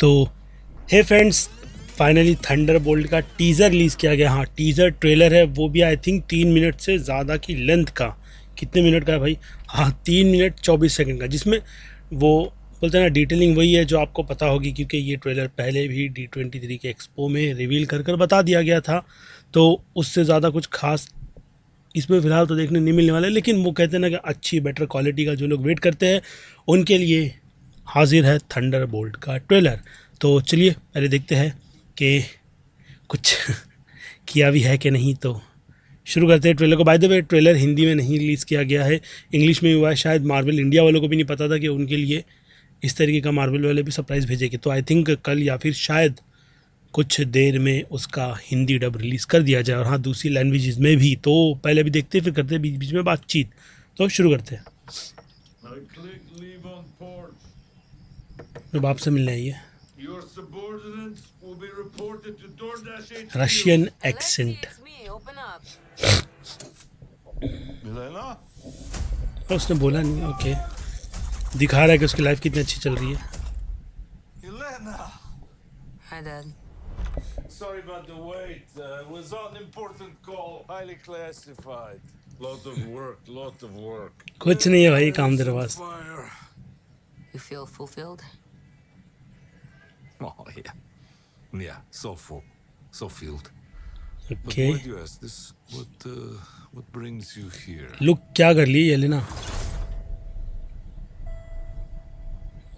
तो hey friends finally Thunderbolt का teaser release किया गया हाँ टीज़र ट्रेलर है वो भी आई थिंक तीन मिनट से ज़्यादा की लेंथ का कितने मिनट का है भाई हाँ तीन मिनट चौबीस सेकंड का जिसमें वो बोलते हैं ना डिटेलिंग वही है जो आपको पता होगी क्योंकि ये ट्रेलर पहले भी डी ट्वेंटी थ्री के एक्सपो में रिवील कर कर बता दिया गया था तो उससे ज़्यादा कुछ खास इसमें फ़िलहाल तो देखने नहीं मिलने वाला है लेकिन वो कहते हैं ना कि अच्छी बेटर क्वालिटी का जो लोग वेट करते हैं उनके लिए हाजिर है थंडर बोल्ट का ट्रेलर तो चलिए पहले देखते हैं कि कुछ किया भी है कि नहीं तो शुरू करते हैं ट्रेलर को by the way trailer Hindi में नहीं रिलीज़ किया गया है इंग्लिश में हुआ है शायद मार्वल इंडिया वालों को भी नहीं पता था कि उनके लिए इस तरीके का मार्वल वाले भी सरप्राइज़ भेजेंगे तो आई थिंक कल या फिर शायद कुछ देर में उसका हिंदी डब रिलीज़ कर दिया जाए और हाँ दूसरी लैंग्वेज में भी तो पहले भी देखते फिर करते बीच बीच में बातचीत तो शुरू करते हैं अपने बाप से मिलने आई है रशियन एक्सेंट उसने बोला नहीं ओके दिखा रहा है कि उसकी लाइफ कितनी अच्छी चल रही है Sorry about the wait. Uh, it was an important call, highly classified. Lot of work, lot of work. कुछ नहीं है भाई काम तेरे You feel fulfilled? Oh, yeah. Yeah, so full. So filled. Okay. But why do you ask this? What, uh, what brings you here? Look, क्या कर ली Elina?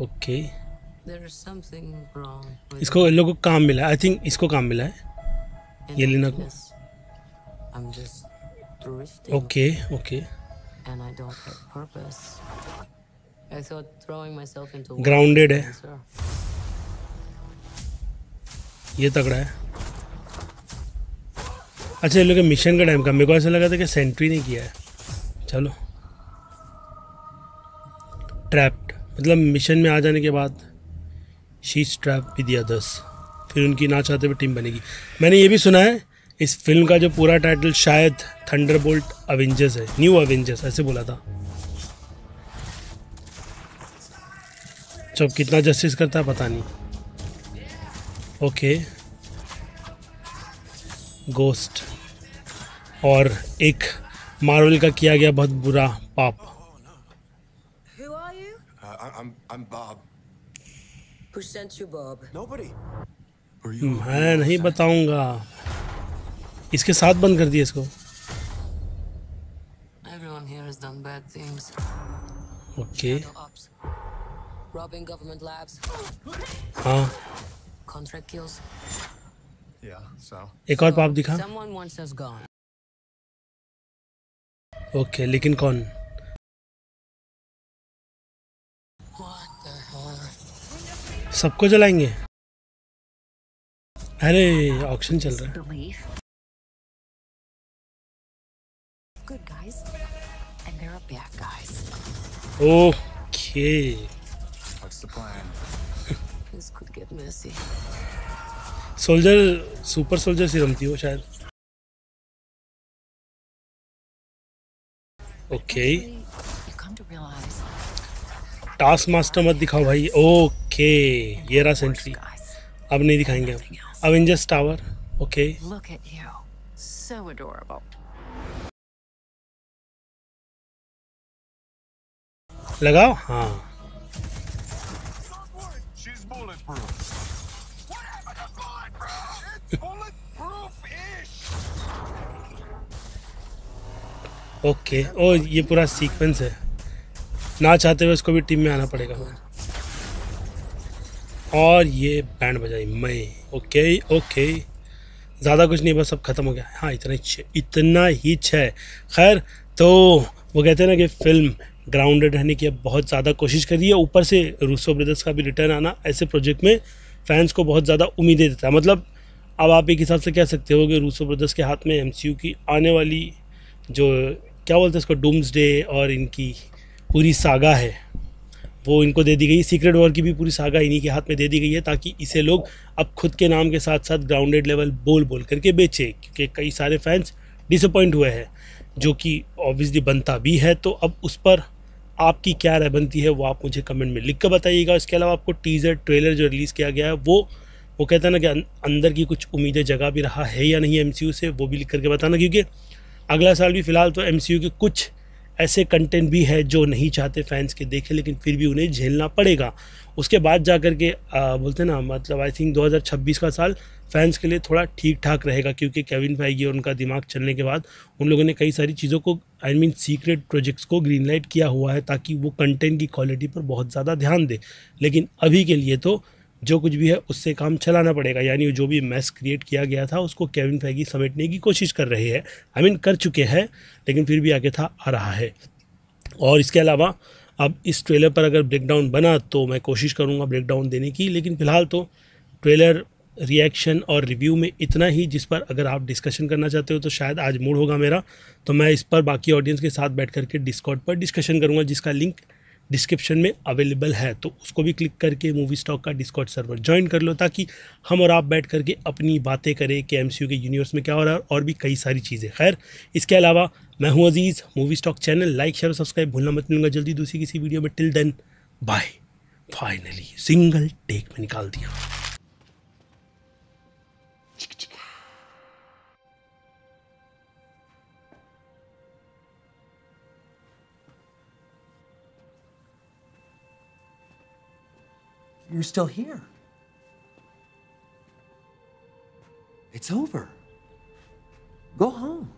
Okay. इसको इन लोगों को काम मिला आई थिंक इसको काम मिला है ये लीना को ओके ओके ग्राउंडेड है ये तगड़ा है अच्छा ये लोग मिशन का टाइम का मेरे को ऐसा लगा था कि सेंट्री नहीं किया है चलो ट्रैप्ड मतलब मिशन में आ जाने के बाद शीश ट्रैप भी दिया दस फिर उनकी ना चाहते हुए टीम बनेगी मैंने ये भी सुना है इस फिल्म का जो पूरा टाइटल शायद थंडरबोल्ट अवेंजर्स है न्यू अवेंजर्स ऐसे बोला था चौब अच्छा, कितना जस्टिस करता है पता नहीं ओके गोस्ट और एक मार्वल का किया गया बहुत बुरा पाप uh, मैं नहीं बताऊंगा इसके साथ बंद कर दिया इसको ओके हाँ एक और पाप दिखा ओके लेकिन कौन सबको जलाएंगे अरे ऑक्शन चल रहा है okay okay. Soldier super soldier serum थी वो शायद ओके टास्क मास्टर मत दिखाओ भाई ओके ये रहा सेंट्री अब नहीं दिखाएंगे हम अवेंजर्स टावर ओके लगाओ हाँ ओके ओ ये पूरा सीक्वेंस है ना चाहते हुए उसको भी टीम में आना पड़ेगा और ये बैंड बजाई मैं ओके ओके ज़्यादा कुछ नहीं बस सब ख़त्म हो गया हाँ इतना ही इतना ही छः खैर तो वो कहते हैं ना कि फिल्म ग्राउंडेड रहने की अब बहुत ज़्यादा कोशिश रही है ऊपर से रूसो ब्रदर्स का भी रिटर्न आना ऐसे प्रोजेक्ट में फैंस को बहुत ज़्यादा उम्मीदें देता है मतलब अब आप एक हिसाब से कह सकते हो कि रूसो ब्रदर्स के हाथ में एम की आने वाली जो क्या बोलते हैं उसको डूम्स डे और इनकी पूरी सागा है वो इनको दे दी गई सीक्रेट वॉर की भी पूरी सागा इन्हीं के हाथ में दे दी गई है ताकि इसे लोग अब खुद के नाम के साथ साथ ग्राउंडेड लेवल बोल बोल करके बेचे क्योंकि कई सारे फैंस डिसअपॉइंट हुए हैं जो कि ऑब्वियसली बनता भी है तो अब उस पर आपकी क्या राय बनती है वो आप मुझे कमेंट में लिख कर बताइएगा इसके अलावा आपको टीज़र ट्रेलर जो रिलीज़ किया गया है वो वो कहता ना कि अं-, अंदर की कुछ उम्मीदें जगा भी रहा है या नहीं एम से वो भी लिख करके बताना क्योंकि अगला साल भी फ़िलहाल तो एम के कुछ ऐसे कंटेंट भी है जो नहीं चाहते फैंस के देखें लेकिन फिर भी उन्हें झेलना पड़ेगा उसके बाद जा कर के आ, बोलते ना मतलब आई थिंक 2026 का साल फैंस के लिए थोड़ा ठीक ठाक रहेगा क्योंकि केविन फाइगी और उनका दिमाग चलने के बाद उन लोगों ने कई सारी चीज़ों को आई मीन सीक्रेट प्रोजेक्ट्स को ग्रीन लाइट किया हुआ है ताकि वो कंटेंट की क्वालिटी पर बहुत ज़्यादा ध्यान दे लेकिन अभी के लिए तो जो कुछ भी है उससे काम चलाना पड़ेगा यानी जो भी मैस क्रिएट किया गया था उसको केविन फैगी समेटने की कोशिश कर रहे हैं आई मीन कर चुके हैं लेकिन फिर भी आगे था आ रहा है और इसके अलावा अब इस ट्रेलर पर अगर ब्रेकडाउन बना तो मैं कोशिश करूँगा ब्रेकडाउन देने की लेकिन फ़िलहाल तो ट्रेलर रिएक्शन और रिव्यू में इतना ही जिस पर अगर आप डिस्कशन करना चाहते हो तो शायद आज मूड होगा मेरा तो मैं इस पर बाकी ऑडियंस के साथ बैठ करके डिस्कॉर्ड पर डिस्कशन करूँगा जिसका लिंक डिस्क्रिप्शन में अवेलेबल है तो उसको भी क्लिक करके मूवी स्टॉक का डिस्कॉट सर्वर ज्वाइन कर लो ताकि हम और आप बैठ करके अपनी बातें करें कि एम के यूनिवर्स में क्या हो रहा है और भी कई सारी चीज़ें खैर इसके अलावा मैं हूँ Aziz movie stock channel like share और सब्सक्राइब भूलना मत मिलूंगा जल्दी दूसरी किसी वीडियो में till then bye finally single take में निकाल दिया you're still here. It's over. Go home.